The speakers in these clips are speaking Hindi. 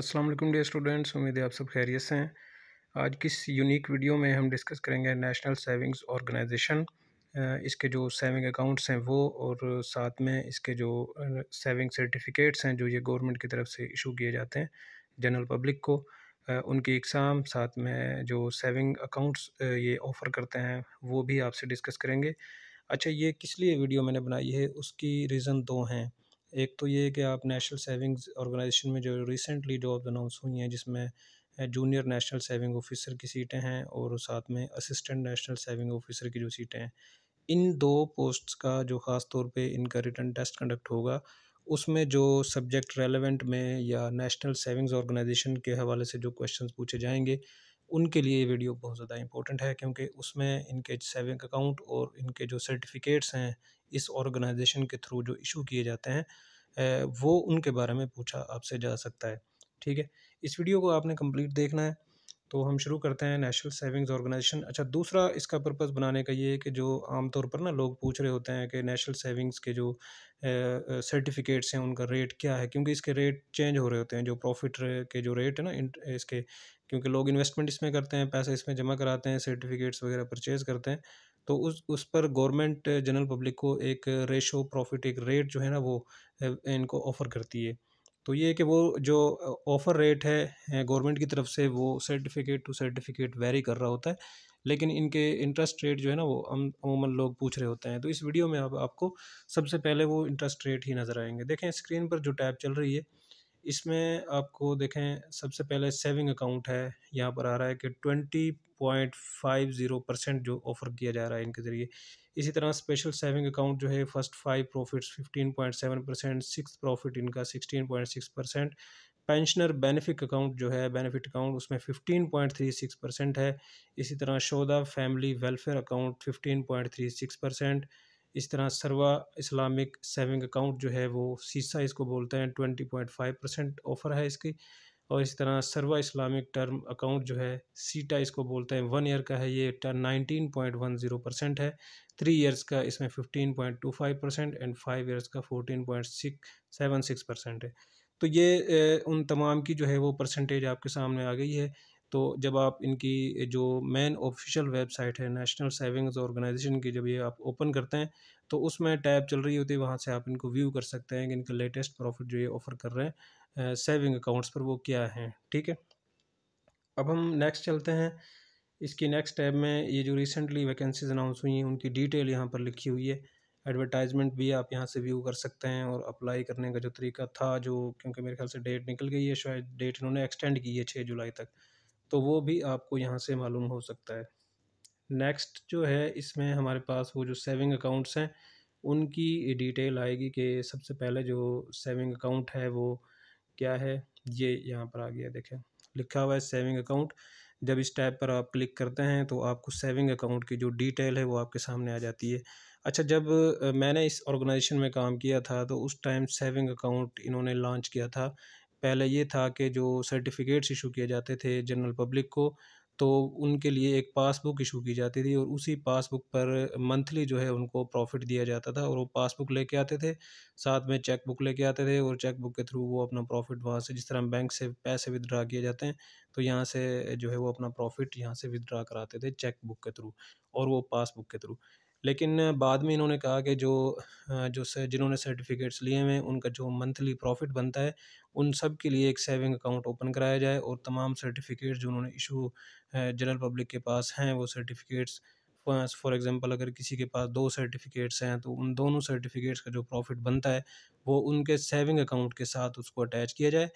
अस्सलाम वालेकुम डियर स्टूडेंट्स उम्मीद है आप सब खैरियत से हैं आज किस यूनिक वीडियो में हम डिस्कस करेंगे नेशनल सेविंग्स ऑर्गेनाइजेशन इसके जो सेविंग अकाउंट्स हैं वो और साथ में इसके जो सेविंग सर्टिफिकेट्स हैं जो ये गवर्नमेंट की तरफ से इशू किए जाते हैं जनरल पब्लिक को उनकी एग्ज़ाम साथ में जो सेविंग अकाउंट्स ये ऑफ़र करते हैं वो भी आपसे डिस्कस करेंगे अच्छा ये किस लिए वीडियो मैंने बनाई है उसकी रीज़न दो हैं एक तो ये कि आप नेशनल सेविंग्स ऑर्गेनाइजेशन में जो रिसेंटली जॉब अनाउंस हुई हैं जिसमें जूनियर नेशनल सेविंग ऑफिसर की सीटें हैं और साथ में असिस्टेंट नेशनल सेविंग ऑफिसर की जो सीटें हैं इन दो पोस्ट्स का जो ख़ास तौर पे इनका रिटर्न टेस्ट कंडक्ट होगा उसमें जो सब्जेक्ट रेलेवेंट में या नेशनल सेविंग्स ऑर्गेनाइजेशन के हवाले से जो क्वेश्चंस पूछे जाएंगे उनके लिए ये वीडियो बहुत ज़्यादा इंपॉर्टेंट है क्योंकि उसमें इनके सेविंग अकाउंट और इनके जो सर्टिफिकेट्स हैं इस ऑर्गेनाइजेशन के थ्रू जो इशू किए जाते हैं वो उनके बारे में पूछा आपसे जा सकता है ठीक है इस वीडियो को आपने कम्प्लीट देखना है तो हम शुरू करते हैं नेशनल सेविंग्स ऑर्गेनाइजेशन अच्छा दूसरा इसका पर्पज़ बनाने का ये है कि जो आमतौर पर ना लोग पूछ रहे होते हैं कि नेशनल सेविंग्स के जो सर्टिफिकेट्स हैं उनका रेट क्या है क्योंकि इसके रेट चेंज हो रहे होते हैं जो प्रॉफिट के जो रेट है ना इसके क्योंकि लोग इन्वेस्टमेंट इसमें करते हैं पैसे इसमें जमा कराते हैं सर्टिफिकेट्स वगैरह परचेज़ करते हैं तो उस उस पर गवर्नमेंट जनरल पब्लिक को एक रेशो प्रॉफिट एक रेट जो है ना वो इनको ऑफ़र करती है तो ये कि वो जो ऑफ़र रेट है गवर्नमेंट की तरफ से वो सर्टिफिकेट टू सर्टिफिकेट वेरी कर रहा होता है लेकिन इनके इंटरेस्ट रेट जो है ना वो अमूमन लोग पूछ रहे होते हैं तो इस वीडियो में अब आप, आपको सबसे पहले वो इंटरेस्ट रेट ही नज़र आएंगे देखें स्क्रीन पर जो टैब चल रही है इसमें आपको देखें सबसे पहले सेविंग अकाउंट है यहाँ पर आ रहा है कि twenty point five zero percent जो ऑफ़र किया जा रहा है इनके ज़रिए इसी तरह स्पेशल सेविंग अकाउंट जो है first five profits fifteen point seven percent six profit इनका sixteen point six percent pensioner benefit account जो है बेनिफिट अकाउंट उसमें fifteen point three six percent है इसी तरह शोदा family welfare account fifteen point three six percent इस तरह सर्वा इस्लामिक सेविंग अकाउंट जो है वो सीसा इसको बोलते हैं twenty point five percent offer है इसकी और इस तरह सर्वा इस्लामिक टर्म अकाउंट जो है सीटा इसको बोलते हैं वन ईयर का है ये term nineteen point one zero percent है थ्री ईयर्स का इसमें fifteen point two five percent and five years का fourteen point six seven six percent है तो ये उन तमाम की जो है वो परसेंटेज आपके सामने आ गई है तो जब आप इनकी जो मेन ऑफिशियल वेबसाइट है नेशनल सेविंग्स ऑर्गेनाइजेशन की जब ये आप ओपन करते हैं तो उसमें टैब चल रही होती है वहाँ से आप इनको व्यू कर सकते हैं कि इनका लेटेस्ट प्रॉफिट जो ये ऑफ़र कर रहे हैं सेविंग अकाउंट्स पर वो क्या है ठीक है अब हम नेक्स्ट चलते हैं इसकी नेक्स्ट टैब में ये जो रिसेंटली वैकेंसीज अनाउंस हुई हैं उनकी डिटेल यहाँ पर लिखी हुई है एडवर्टाइजमेंट भी आप यहाँ से व्यू कर सकते हैं और अप्लाई करने का जो तरीका था जो क्योंकि मेरे ख्याल से डेट निकल गई है शायद डेट इन्होंने एक्सटेंड की है छः जुलाई तक तो वो भी आपको यहाँ से मालूम हो सकता है नेक्स्ट जो है इसमें हमारे पास वो जो सेविंग अकाउंट्स हैं उनकी डिटेल आएगी कि सबसे पहले जो सेविंग अकाउंट है वो क्या है ये यहाँ पर आ गया देखें लिखा हुआ है सेविंग अकाउंट जब इस टैब पर आप क्लिक करते हैं तो आपको सेविंग अकाउंट की जो डिटेल है वो आपके सामने आ जाती है अच्छा जब मैंने इस ऑर्गेनाइजेशन में काम किया था तो उस टाइम सेविंग अकाउंट इन्होंने लॉन्च किया था पहले ये था कि जो सर्टिफिकेट्स इशू किए जाते थे जनरल पब्लिक को तो उनके लिए एक पासबुक इशू की जाती थी और उसी पासबुक पर मंथली जो है उनको प्रॉफिट दिया जाता था और वो पासबुक लेके आते थे साथ में चेक बुक लेके आते थे और चेक बुक के थ्रू वो अपना प्रॉफिट वहाँ से जिस तरह बैंक से पैसे विदड्रा किए जाते हैं तो यहाँ से जो है वो अपना प्रॉफिट यहाँ से विदड्रा कराते थे चेक बुक के थ्रू और वो पासबुक के थ्रू लेकिन बाद में इन्होंने कहा कि जो जो जिन्होंने सर्टिफिकेट्स लिए हुए हैं उनका जो मंथली प्रॉफिट बनता है उन सब के लिए एक सेविंग अकाउंट ओपन कराया जाए और तमाम सर्टिफिकेट्स जो उन्होंने इशू जनरल पब्लिक के पास हैं वो सर्टिफिकेट्स फॉर एग्ज़ाम्पल अगर किसी के पास दो सर्टिफिकेट्स हैं तो उन दोनों सर्टिफिकेट्स का जो प्रॉफिट बनता है वो उनके सेविंग अकाउंट के साथ उसको अटैच किया जाए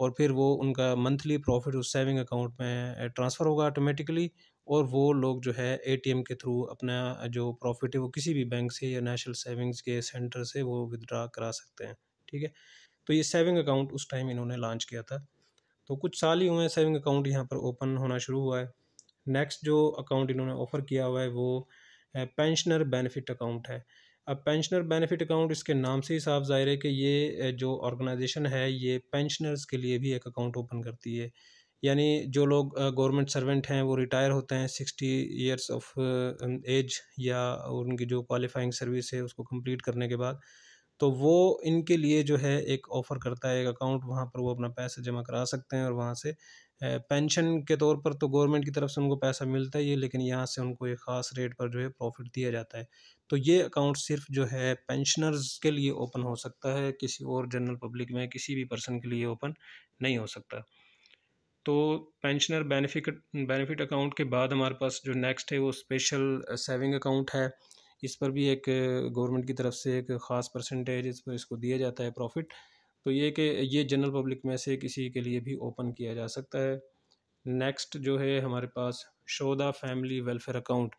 और फिर वो उनका मंथली प्रॉफिट उस सेविंग अकाउंट में ट्रांसफ़र होगा ऑटोमेटिकली और वो लोग जो है एटीएम के थ्रू अपना जो प्रॉफिट है वो किसी भी बैंक से या नेशनल सेविंग्स के सेंटर से वो विदड्रा करा सकते हैं ठीक है तो ये सेविंग अकाउंट उस टाइम इन्होंने लॉन्च किया था तो कुछ साल ही हुए सेविंग अकाउंट यहाँ पर ओपन होना शुरू हुआ है नेक्स्ट जो अकाउंट इन्होंने ऑफ़र किया हुआ है वो पेंशनर बेनिफिट अकाउंट है अब पेंशनर बेनिफिट अकाउंट इसके नाम से ही साफ जाहिर है कि ये जो ऑर्गेनाइजेशन है ये पेंशनर्स के लिए भी एक अकाउंट ओपन करती है यानी जो लोग गवर्नमेंट सर्वेंट हैं वो रिटायर होते हैं सिक्सटी ईयर्स ऑफ एज या उनकी जो क्वालिफाइंग सर्विस है उसको कंप्लीट करने के बाद तो वो इनके लिए जो है एक ऑफ़र करता है एक अकाउंट वहाँ पर वो अपना पैसा जमा करा सकते हैं और वहाँ से पेंशन के तौर पर तो गवर्नमेंट की तरफ से उनको पैसा मिलता ही है लेकिन यहाँ से उनको एक ख़ास रेट पर जो है प्रॉफिट दिया जाता है तो ये अकाउंट सिर्फ जो है पेंशनर्स के लिए ओपन हो सकता है किसी और जनरल पब्लिक में किसी भी पर्सन के लिए ओपन नहीं हो सकता तो पेंशनर बेनिफिट बेनिफिट अकाउंट के बाद हमारे पास जो नेक्स्ट है वो स्पेशल सेविंग अकाउंट है इस पर भी एक गवर्नमेंट की तरफ से एक ख़ास परसेंटेज इस पर इसको दिया जाता है प्रॉफिट तो ये कि ये जनरल पब्लिक में से किसी के लिए भी ओपन किया जा सकता है नेक्स्ट जो है हमारे पास शोदा family welfare account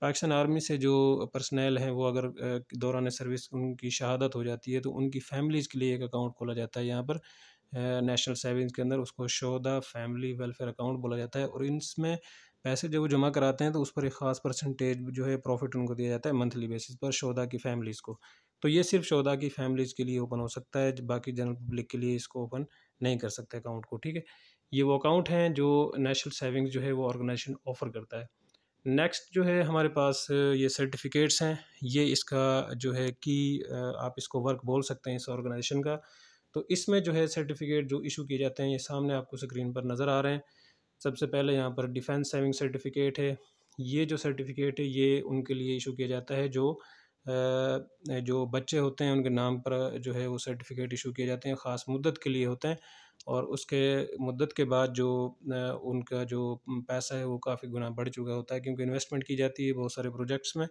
Pakistan army से जो पर्सनल हैं वो अगर दौरान सर्विस उनकी शहादत हो जाती है तो उनकी फैमिलीज़ के लिए एक अकाउंट खोला जाता है यहाँ पर नेशनल सेविंग्स के अंदर उसको शो द फैमिली वेलफेयर अकाउंट बोला जाता है और इसमें पैसे जब वो जमा कराते हैं तो उस पर एक ख़ास परसेंटेज जो है प्रॉफिट उनको दिया जाता है मंथली बेसिस पर शोदा की फैमिलीज़ को तो ये सिर्फ शोदा की फैमिलीज़ के लिए ओपन हो सकता है बाकी जनरल पब्लिक के लिए इसको ओपन नहीं कर सकते अकाउंट को ठीक है ये वो अकाउंट हैं जो नेशनल सेविंग्स जो है वो ऑर्गेनाइजेशन ऑफर करता है नेक्स्ट जो है हमारे पास ये सर्टिफिकेट्स हैं ये इसका जो है कि आप इसको वर्क बोल सकते हैं इस ऑर्गेनाइजेशन का तो इसमें जो है सर्टिफिकेट जो इशू किए जाते हैं ये सामने आपको स्क्रीन पर नज़र आ रहे हैं सबसे पहले यहाँ पर डिफेंस सेविंग सर्टिफिकेट है ये जो सर्टिफिकेट है ये उनके लिए इशू किया जाता है जो जो बच्चे होते हैं उनके नाम पर जो है वो सर्टिफिकेट इशू किए जाते हैं ख़ास मुद्दत के लिए होते हैं और उसके मुद्दत के बाद जो उनका जो पैसा है वो काफ़ी गुना बढ़ चुका होता है क्योंकि इन्वेस्टमेंट की जाती है बहुत सारे प्रोजेक्ट्स में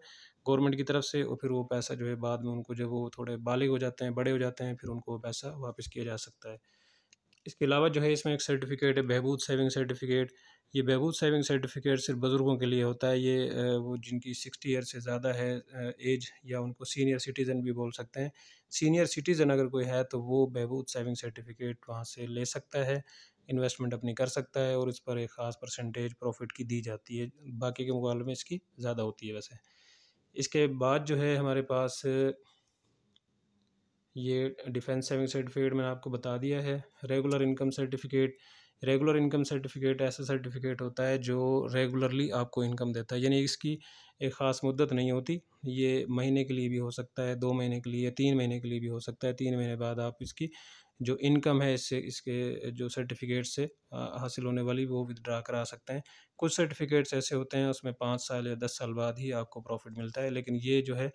गवर्नमेंट की तरफ से और फिर वो पैसा जो है बाद में उनको जब वो थोड़े बालिग हो जाते हैं बड़े हो जाते हैं फिर उनको वो पैसा वापस किया जा सकता है इसके अलावा जो है इसमें एक सर्टिफिकेट है बहबूद सेविंग सर्टिफिकेट ये बहबूद सेविंग सर्टिफिकेट सिर्फ बुज़ुर्गों के लिए होता है ये वो जिनकी सिक्सटी ईयर से ज़्यादा है एज या उनको सीनियर सिटीज़न भी बोल सकते हैं सीनियर सिटीज़न अगर कोई है तो वो बहबूद सेविंग सर्टिफिकेट वहाँ से ले सकता है इन्वेस्टमेंट अपनी कर सकता है और इस पर एक ख़ास परसेंटेज प्रॉफिट की दी जाती है बाकी के मुकाबले में इसकी ज़्यादा होती है वैसे इसके बाद जो है हमारे पास ये डिफेंस सेविंग सर्टिफिकेट मैंने आपको बता दिया है regular income certificate regular income certificate ऐसा सर्टिफिकेट होता है जो रेगुलरली आपको इनकम देता है यानी इसकी एक ख़ास मुद्दत नहीं होती ये महीने के लिए भी हो सकता है दो महीने के लिए तीन महीने के लिए भी हो सकता है तीन महीने बाद आप इसकी जो इनकम है इससे इसके जो सर्टिफिकेट से हासिल होने वाली वो विदड्रा करा सकते हैं कुछ सर्टिफिकेट्स ऐसे होते हैं उसमें पाँच साल या दस साल बाद ही आपको प्रॉफिट मिलता है लेकिन ये जो है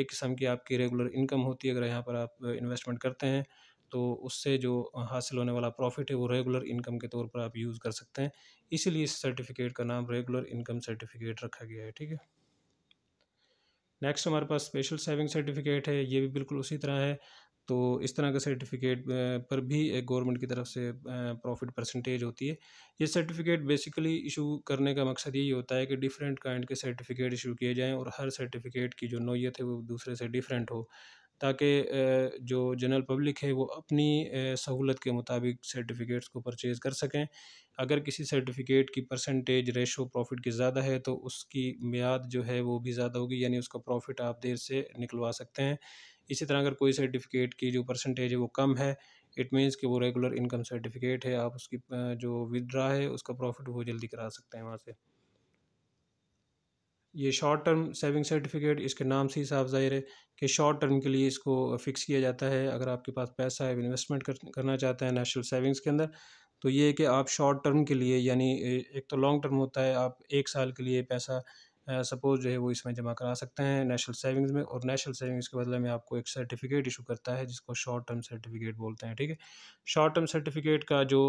एक किस्म की आपकी रेगुलर इनकम होती है अगर यहाँ पर आप इन्वेस्टमेंट करते हैं तो उससे जो हासिल होने वाला प्रॉफिट है वो रेगुलर इनकम के तौर पर आप यूज़ कर सकते हैं इसीलिए इस सर्टिफिकेट का नाम रेगुलर इनकम सर्टिफिकेट रखा गया है ठीक है नेक्स्ट हमारे पास स्पेशल सेविंग सर्टिफिकेट है ये भी बिल्कुल उसी तरह है तो इस तरह का सर्टिफिकेट पर भी एक गवर्नमेंट की तरफ से प्रॉफिट परसेंटेज होती है ये सर्टिफिकेट बेसिकली इशू करने का मकसद यही होता है कि डिफरेंट काइंड के सर्टिफिकेट इशू किए जाएं और हर सर्टिफिकेट की जो नोयत है वो दूसरे से डिफरेंट हो ताकि जो जनरल पब्लिक है वो अपनी सहूलत के मुताबिक सर्टिफिकेट्स को परचेज़ कर सकें अगर किसी सर्टिफिकेट की परसेंटेज रेशो प्रॉफिट की ज़्यादा है तो उसकी मियाद जो है वो भी ज़्यादा होगी यानी उसका प्रॉफिट आप देर से निकलवा सकते हैं इसी तरह अगर कोई सर्टिफिकेट की जो परसेंटेज है वो कम है इट मीन्स कि वो रेगुलर इनकम सर्टिफिकेट है आप उसकी जो विदड्रा है उसका प्रॉफिट वो जल्दी करा सकते हैं वहाँ से ये शॉर्ट टर्म सेविंग सर्टिफिकेट इसके नाम से ही साफ जाहिर है कि शॉर्ट टर्म के लिए इसको फिक्स किया जाता है अगर आपके पास पैसा है इन्वेस्टमेंट कर, करना चाहते हैं नेशनल सेविंग्स के अंदर तो ये कि आप शॉर्ट टर्म के लिए यानी एक तो लॉन्ग टर्म होता है आप एक साल के लिए पैसा सपोज जो है वो इसमें जमा करा सकते हैं नेशनल सेविंग्स में और नेशनल सेविंग्स के बदले में आपको एक सर्टिफिकेट इशू करता है जिसको शॉर्ट टर्म सर्टिफिकेट बोलते हैं ठीक है शॉर्ट टर्म सर्टिफिकेट का जो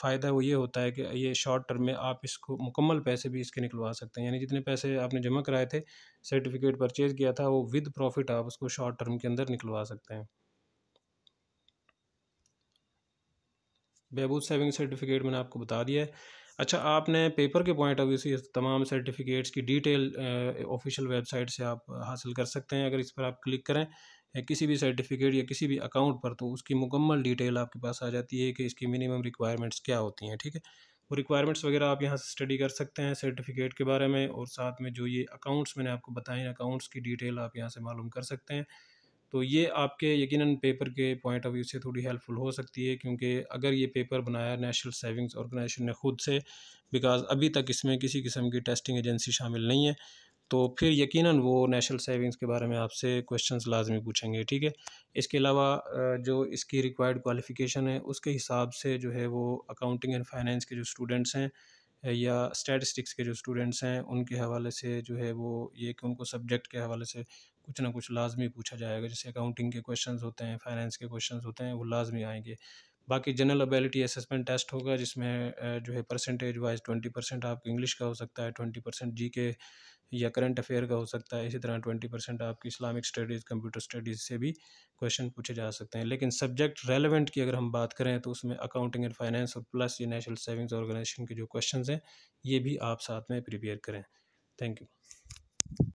फ़ायदा है वो ये होता है कि ये शॉर्ट टर्म में आप इसको मुकम्मल पैसे भी इसके निकलवा सकते हैं यानी जितने पैसे आपने जमा कराए थे सर्टिफिकेट परचेज़ किया था वो विद प्रॉफिट आप उसको शॉर्ट टर्म के अंदर निकलवा सकते हैं बहबूद सेविंग सर्टिफिकेट मैंने आपको बता दिया है अच्छा आपने पेपर के पॉइंट ऑफ व्यू से तमाम सर्टिफिकेट्स की डिटेल ऑफिशियल वेबसाइट से आप हासिल कर सकते हैं अगर इस पर आप क्लिक करें या किसी भी सर्टिफिकेट या किसी भी अकाउंट पर तो उसकी मुकम्मल डिटेल आपके पास आ जाती है कि इसकी मिनिमम रिक्वायरमेंट्स क्या होती हैं ठीक है वो रिक्वायरमेंट्स वगैरह आप यहाँ से स्टडी कर सकते हैं सर्टिफिकेट के बारे में और साथ में जो ये अकाउंट्स मैंने आपको बताए अकाउंट्स की डिटेल आप यहाँ से मालूम कर सकते हैं तो ये आपके यकीनन पेपर के पॉइंट ऑफ व्यू से थोड़ी हेल्पफुल हो सकती है क्योंकि अगर ये पेपर बनाया नेशनल सेविंग्स ऑर्गेनाइजेशन ने खुद से बिकॉज अभी तक इसमें किसी किस्म की टेस्टिंग एजेंसी शामिल नहीं है तो फिर यकीनन वो नेशनल सेविंग्स के बारे में आपसे क्वेश्चंस लाजमी पूछेंगे ठीक है इसके अलावा जो इसकी रिक्वायर्ड क्वालिफ़िकेशन है उसके हिसाब से जो है वो अकाउंटिंग एंड फाइनेंस के जो स्टूडेंट्स हैं या स्टैटिस्टिक्स के जो स्टूडेंट्स हैं उनके हवाले से जो है वो ये कि उनको सब्जेक्ट के हवाले से कुछ ना कुछ लाजमी पूछा जाएगा जैसे अकाउंटिंग के क्वेश्चन होते हैं फाइनेंस के क्वेश्चन होते हैं वो लाजमी आएंगे बाकी जनरल अबेलिटी असेसमेंट टेस्ट होगा जिसमें जो है परसेंटेज वाइज ट्वेंटी परसेंट आपको इंग्लिश का हो सकता है ट्वेंटी परसेंट जी के या करंट अफेयर का हो सकता है इसी तरह ट्वेंटी परसेंट आपकी इस्लामिक स्टडीज़ कंप्यूटर स्टडीज़ से भी क्वेश्चन पूछे जा सकते हैं लेकिन सब्जेक्ट रेलिवेंट की अगर हम बात करें तो उसमें अकाउंटिंग एंड फाइनेंस और प्लस ये नेशनल सेविंग्स ऑर्गेनाइजेशन के जो क्वेश्चन हैं ये भी आप साथ में प्रिपेयर करें थैंक यू